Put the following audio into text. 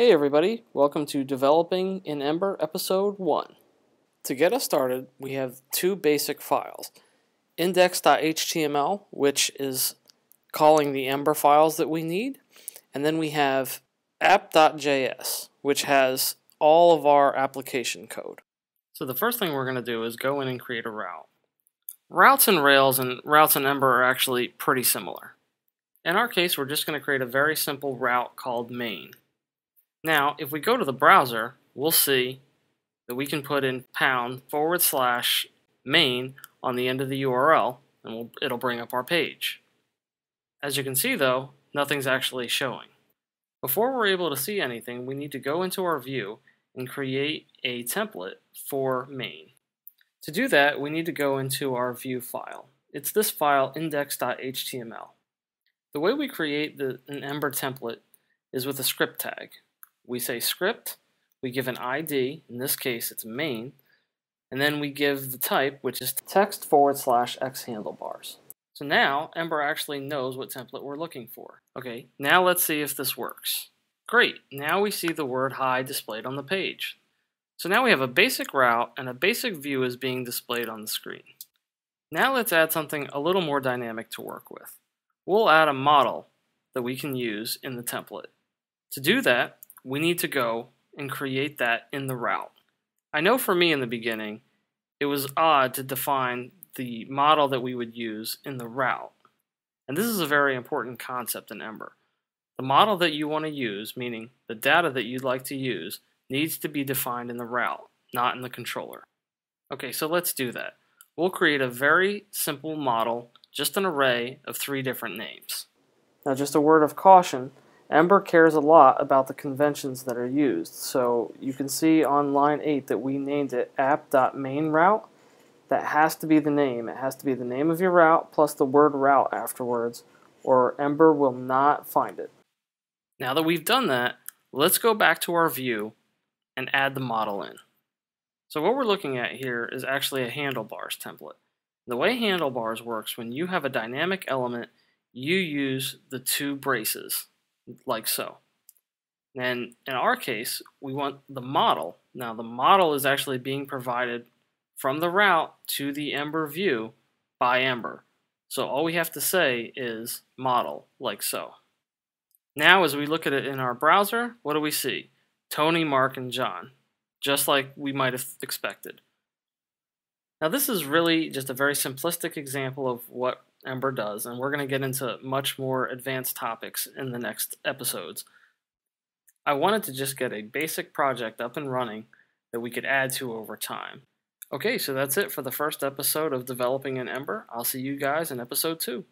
Hey everybody, welcome to Developing in Ember Episode 1. To get us started, we have two basic files. index.html, which is calling the Ember files that we need, and then we have app.js, which has all of our application code. So the first thing we're going to do is go in and create a route. Routes in Rails and routes in Ember are actually pretty similar. In our case, we're just going to create a very simple route called main. Now, if we go to the browser, we'll see that we can put in pound forward slash main on the end of the URL, and we'll, it'll bring up our page. As you can see, though, nothing's actually showing. Before we're able to see anything, we need to go into our view and create a template for main. To do that, we need to go into our view file. It's this file, index.html. The way we create the, an Ember template is with a script tag we say script, we give an ID, in this case it's main, and then we give the type, which is text forward slash x handlebars. So now Ember actually knows what template we're looking for. Okay, now let's see if this works. Great, now we see the word hi displayed on the page. So now we have a basic route and a basic view is being displayed on the screen. Now let's add something a little more dynamic to work with. We'll add a model that we can use in the template. To do that, we need to go and create that in the route. I know for me in the beginning, it was odd to define the model that we would use in the route. And this is a very important concept in Ember. The model that you want to use, meaning the data that you'd like to use, needs to be defined in the route, not in the controller. Okay, so let's do that. We'll create a very simple model, just an array of three different names. Now just a word of caution, Ember cares a lot about the conventions that are used, so you can see on line 8 that we named it app.mainRoute. That has to be the name. It has to be the name of your route plus the word route afterwards, or Ember will not find it. Now that we've done that, let's go back to our view and add the model in. So what we're looking at here is actually a handlebars template. The way handlebars works, when you have a dynamic element, you use the two braces like so. And in our case, we want the model. Now the model is actually being provided from the route to the Ember view by Ember. So all we have to say is model, like so. Now as we look at it in our browser, what do we see? Tony, Mark, and John, just like we might have expected. Now this is really just a very simplistic example of what Ember does, and we're going to get into much more advanced topics in the next episodes. I wanted to just get a basic project up and running that we could add to over time. Okay, so that's it for the first episode of Developing in Ember. I'll see you guys in episode two.